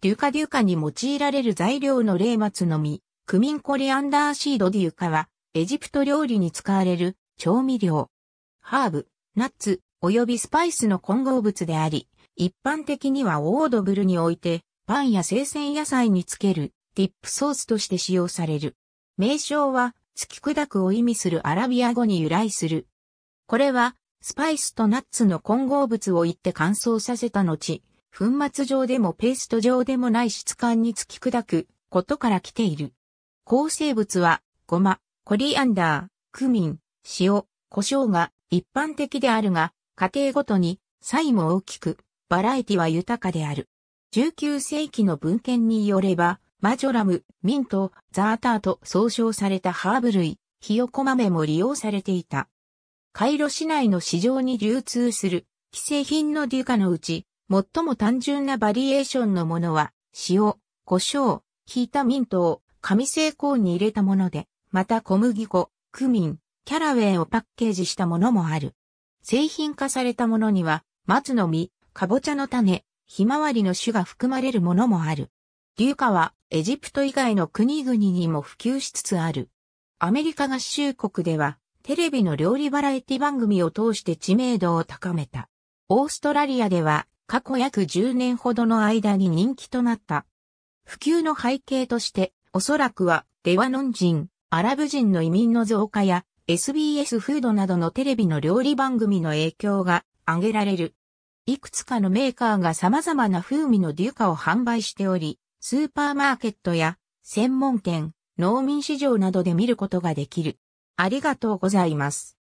デュカデュカに用いられる材料の霊末の実、クミンコリアンダーシードデュカは、エジプト料理に使われる調味料、ハーブ、ナッツ、及びスパイスの混合物であり、一般的にはオードブルにおいて、パンや生鮮野菜につけるディップソースとして使用される。名称は、突き砕くを意味するアラビア語に由来する。これは、スパイスとナッツの混合物を言って乾燥させた後、粉末状でもペースト状でもない質感に突き砕くことから来ている。構成物は、ごま、コリアンダー、クミン、塩、胡椒が一般的であるが、家庭ごとに差異も大きく、バラエティは豊かである。19世紀の文献によれば、マジョラム、ミント、ザーターと総称されたハーブ類、ひよこ豆も利用されていた。カイロ市内の市場に流通する既製品のデュカのうち、最も単純なバリエーションのものは、塩、胡椒、ひいたミントを紙製鋼に入れたもので、また小麦粉、クミン、キャラウェイをパッケージしたものもある。製品化されたものには、松の実、かぼちゃの種、ひまわりの種が含まれるものもある。硫化はエジプト以外の国々にも普及しつつある。アメリカ合衆国ではテレビの料理バラエティ番組を通して知名度を高めた。オーストラリアでは過去約10年ほどの間に人気となった。普及の背景として、おそらくは、レワノン人、アラブ人の移民の増加や、SBS フードなどのテレビの料理番組の影響が挙げられる。いくつかのメーカーが様々な風味のデュカを販売しており、スーパーマーケットや専門店、農民市場などで見ることができる。ありがとうございます。